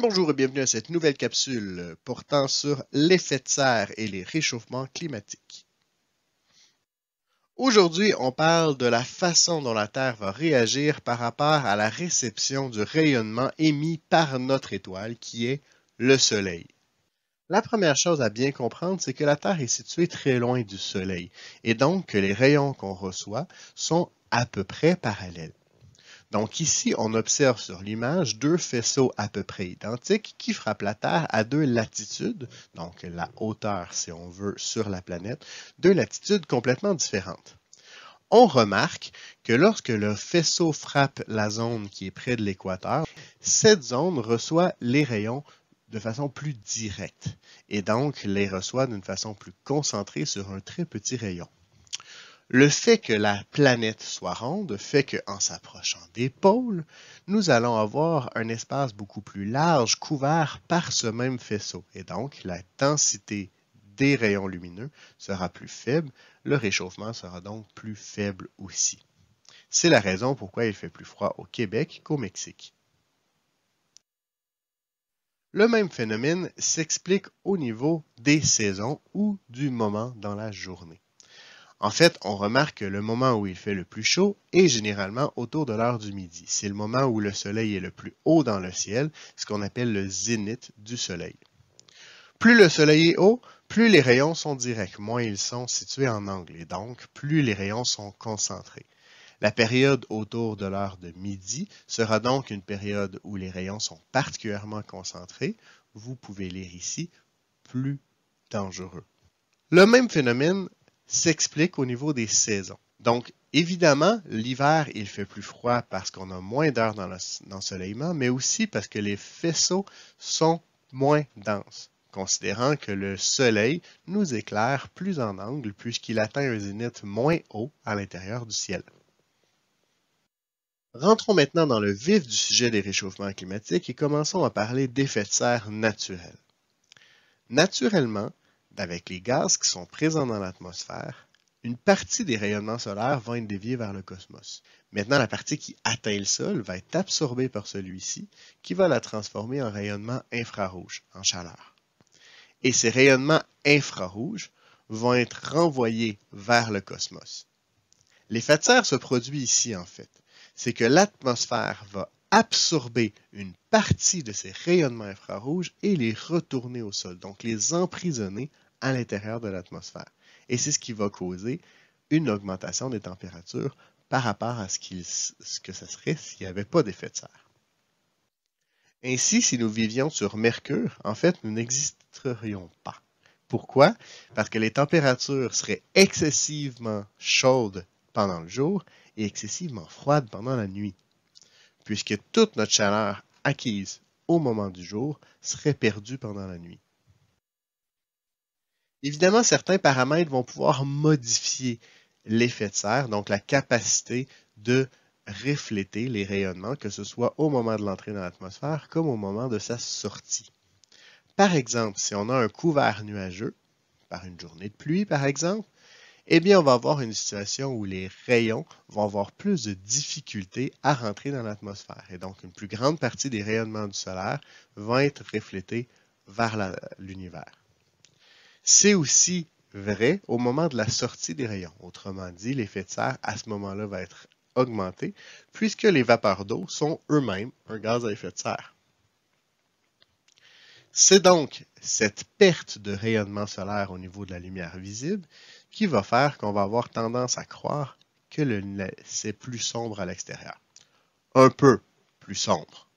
bonjour et bienvenue à cette nouvelle capsule portant sur l'effet de serre et les réchauffements climatiques. Aujourd'hui, on parle de la façon dont la Terre va réagir par rapport à la réception du rayonnement émis par notre étoile qui est le Soleil. La première chose à bien comprendre, c'est que la Terre est située très loin du Soleil et donc que les rayons qu'on reçoit sont à peu près parallèles. Donc ici, on observe sur l'image deux faisceaux à peu près identiques qui frappent la Terre à deux latitudes, donc la hauteur si on veut sur la planète, deux latitudes complètement différentes. On remarque que lorsque le faisceau frappe la zone qui est près de l'équateur, cette zone reçoit les rayons de façon plus directe et donc les reçoit d'une façon plus concentrée sur un très petit rayon. Le fait que la planète soit ronde fait qu'en s'approchant des pôles, nous allons avoir un espace beaucoup plus large couvert par ce même faisceau. Et donc, la densité des rayons lumineux sera plus faible, le réchauffement sera donc plus faible aussi. C'est la raison pourquoi il fait plus froid au Québec qu'au Mexique. Le même phénomène s'explique au niveau des saisons ou du moment dans la journée. En fait, on remarque que le moment où il fait le plus chaud est généralement autour de l'heure du midi. C'est le moment où le soleil est le plus haut dans le ciel, ce qu'on appelle le zénith du soleil. Plus le soleil est haut, plus les rayons sont directs, moins ils sont situés en angle, et donc plus les rayons sont concentrés. La période autour de l'heure de midi sera donc une période où les rayons sont particulièrement concentrés. Vous pouvez lire ici plus dangereux. Le même phénomène s'explique au niveau des saisons. Donc, évidemment, l'hiver, il fait plus froid parce qu'on a moins d'heures d'ensoleillement, mais aussi parce que les faisceaux sont moins denses, considérant que le soleil nous éclaire plus en angle puisqu'il atteint un zénith moins haut à l'intérieur du ciel. Rentrons maintenant dans le vif du sujet des réchauffements climatiques et commençons à parler d'effets de serre naturels. Naturellement, avec les gaz qui sont présents dans l'atmosphère, une partie des rayonnements solaires va être déviée vers le cosmos. Maintenant, la partie qui atteint le sol va être absorbée par celui-ci, qui va la transformer en rayonnement infrarouge, en chaleur. Et ces rayonnements infrarouges vont être renvoyés vers le cosmos. L'effet de serre se produit ici, en fait. C'est que l'atmosphère va absorber une partie de ces rayonnements infrarouges et les retourner au sol, donc les emprisonner à l'intérieur de l'atmosphère. Et c'est ce qui va causer une augmentation des températures par rapport à ce, que ce serait s'il n'y avait pas d'effet de serre. Ainsi, si nous vivions sur Mercure, en fait, nous n'existerions pas. Pourquoi? Parce que les températures seraient excessivement chaudes pendant le jour et excessivement froides pendant la nuit, puisque toute notre chaleur acquise au moment du jour serait perdue pendant la nuit. Évidemment, certains paramètres vont pouvoir modifier l'effet de serre, donc la capacité de refléter les rayonnements, que ce soit au moment de l'entrée dans l'atmosphère comme au moment de sa sortie. Par exemple, si on a un couvert nuageux, par une journée de pluie par exemple, eh bien on va avoir une situation où les rayons vont avoir plus de difficultés à rentrer dans l'atmosphère. Et donc une plus grande partie des rayonnements du solaire vont être reflétés vers l'univers. C'est aussi vrai au moment de la sortie des rayons. Autrement dit, l'effet de serre, à ce moment-là, va être augmenté, puisque les vapeurs d'eau sont eux-mêmes un gaz à effet de serre. C'est donc cette perte de rayonnement solaire au niveau de la lumière visible qui va faire qu'on va avoir tendance à croire que c'est plus sombre à l'extérieur. Un peu plus sombre.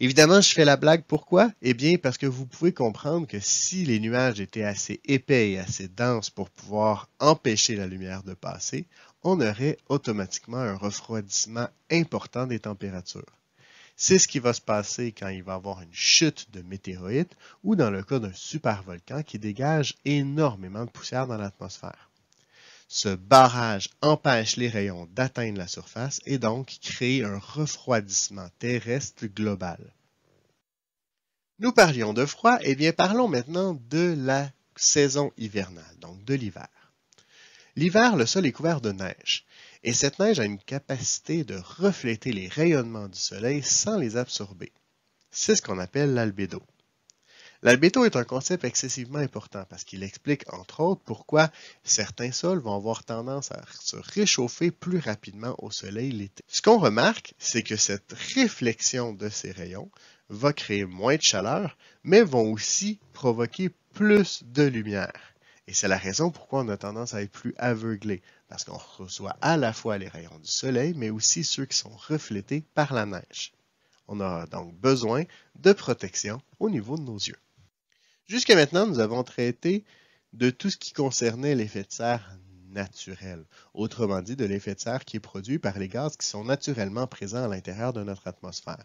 Évidemment, je fais la blague. Pourquoi? Eh bien, parce que vous pouvez comprendre que si les nuages étaient assez épais et assez denses pour pouvoir empêcher la lumière de passer, on aurait automatiquement un refroidissement important des températures. C'est ce qui va se passer quand il va y avoir une chute de météorites ou dans le cas d'un supervolcan qui dégage énormément de poussière dans l'atmosphère. Ce barrage empêche les rayons d'atteindre la surface et donc crée un refroidissement terrestre global. Nous parlions de froid, et eh bien parlons maintenant de la saison hivernale, donc de l'hiver. L'hiver, le sol est couvert de neige, et cette neige a une capacité de refléter les rayonnements du soleil sans les absorber. C'est ce qu'on appelle l'albédo. L'albéto est un concept excessivement important parce qu'il explique, entre autres, pourquoi certains sols vont avoir tendance à se réchauffer plus rapidement au soleil l'été. Ce qu'on remarque, c'est que cette réflexion de ces rayons va créer moins de chaleur, mais vont aussi provoquer plus de lumière. Et c'est la raison pourquoi on a tendance à être plus aveuglé, parce qu'on reçoit à la fois les rayons du soleil, mais aussi ceux qui sont reflétés par la neige. On aura donc besoin de protection au niveau de nos yeux. Jusqu'à maintenant, nous avons traité de tout ce qui concernait l'effet de serre naturel, autrement dit de l'effet de serre qui est produit par les gaz qui sont naturellement présents à l'intérieur de notre atmosphère.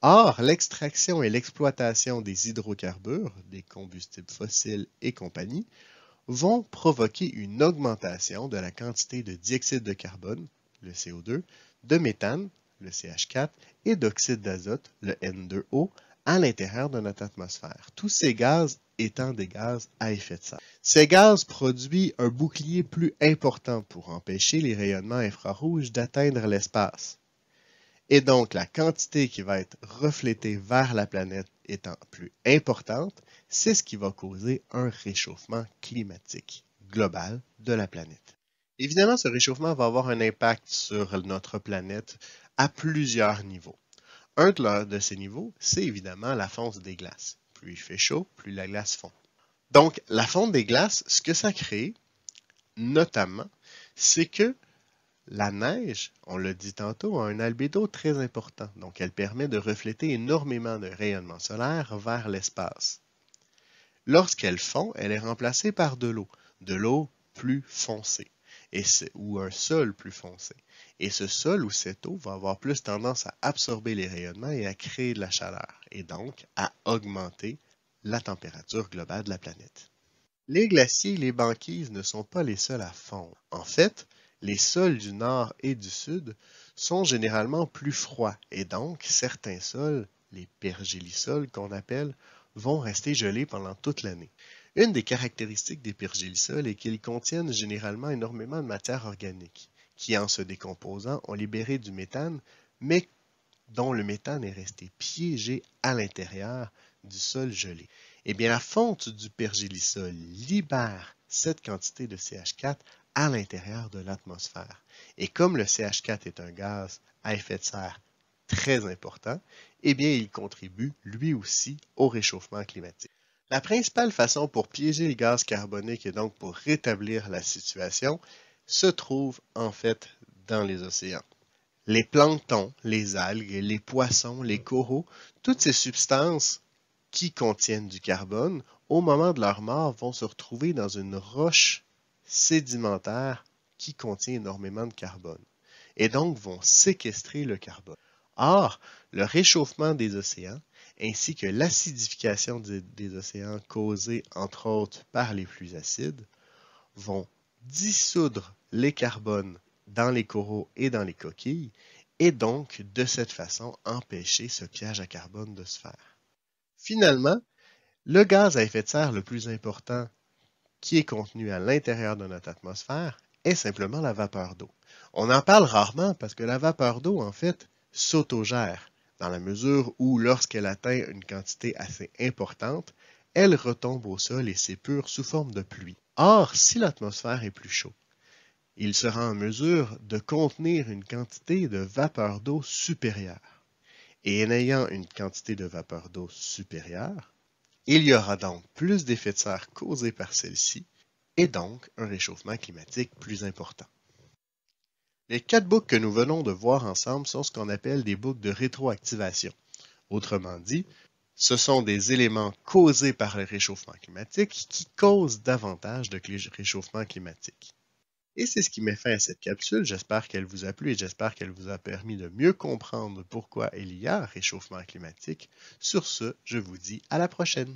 Or, l'extraction et l'exploitation des hydrocarbures, des combustibles fossiles et compagnie, vont provoquer une augmentation de la quantité de dioxyde de carbone, le CO2, de méthane, le CH4, et d'oxyde d'azote, le N2O, à l'intérieur de notre atmosphère, tous ces gaz étant des gaz à effet de serre. Ces gaz produisent un bouclier plus important pour empêcher les rayonnements infrarouges d'atteindre l'espace. Et donc, la quantité qui va être reflétée vers la planète étant plus importante, c'est ce qui va causer un réchauffement climatique global de la planète. Évidemment, ce réchauffement va avoir un impact sur notre planète à plusieurs niveaux. Un de, ces niveaux, c'est évidemment la fonte des glaces. Plus il fait chaud, plus la glace fond. Donc, la fonte des glaces, ce que ça crée, notamment, c'est que la neige, on l'a dit tantôt, a un albédo très important, donc elle permet de refléter énormément de rayonnement solaire vers l'espace. Lorsqu'elle fond, elle est remplacée par de l'eau, de l'eau plus foncée ou un sol plus foncé. Et ce sol ou cette eau va avoir plus tendance à absorber les rayonnements et à créer de la chaleur, et donc à augmenter la température globale de la planète. Les glaciers et les banquises ne sont pas les seuls à fondre. En fait, les sols du nord et du sud sont généralement plus froids, et donc certains sols, les pergélisols qu'on appelle, vont rester gelés pendant toute l'année. Une des caractéristiques des pergélisols est qu'ils contiennent généralement énormément de matière organique, qui en se décomposant ont libéré du méthane, mais dont le méthane est resté piégé à l'intérieur du sol gelé. Eh bien, la fonte du pergélisol libère cette quantité de CH4 à l'intérieur de l'atmosphère. Et comme le CH4 est un gaz à effet de serre très important, eh bien, il contribue lui aussi au réchauffement climatique. La principale façon pour piéger le gaz carbonique et donc pour rétablir la situation se trouve en fait dans les océans. Les planctons, les algues, les poissons, les coraux, toutes ces substances qui contiennent du carbone, au moment de leur mort, vont se retrouver dans une roche sédimentaire qui contient énormément de carbone et donc vont séquestrer le carbone. Or, le réchauffement des océans ainsi que l'acidification des, océans causée entre autres par les pluies acides, vont dissoudre les carbones dans les coraux et dans les coquilles, et donc de cette façon empêcher ce piège à carbone de se faire. Finalement, le gaz à effet de serre le plus important qui est contenu à l'intérieur de notre atmosphère est simplement la vapeur d'eau. On en parle rarement parce que la vapeur d'eau, en fait, s'autogère dans la mesure où lorsqu'elle atteint une quantité assez importante, elle retombe au sol et s'épure sous forme de pluie. Or, si l'atmosphère est plus chaude, il sera en mesure de contenir une quantité de vapeur d'eau supérieure. Et en ayant une quantité de vapeur d'eau supérieure, il y aura donc plus d'effets de serre causés par celle-ci et donc un réchauffement climatique plus important. Les quatre boucles que nous venons de voir ensemble sont ce qu'on appelle des boucles de rétroactivation. Autrement dit, ce sont des éléments causés par le réchauffement climatique qui causent davantage de réchauffement climatique. Et c'est ce qui met fin à cette capsule. J'espère qu'elle vous a plu et j'espère qu'elle vous a permis de mieux comprendre pourquoi il y a réchauffement climatique. Sur ce, je vous dis à la prochaine.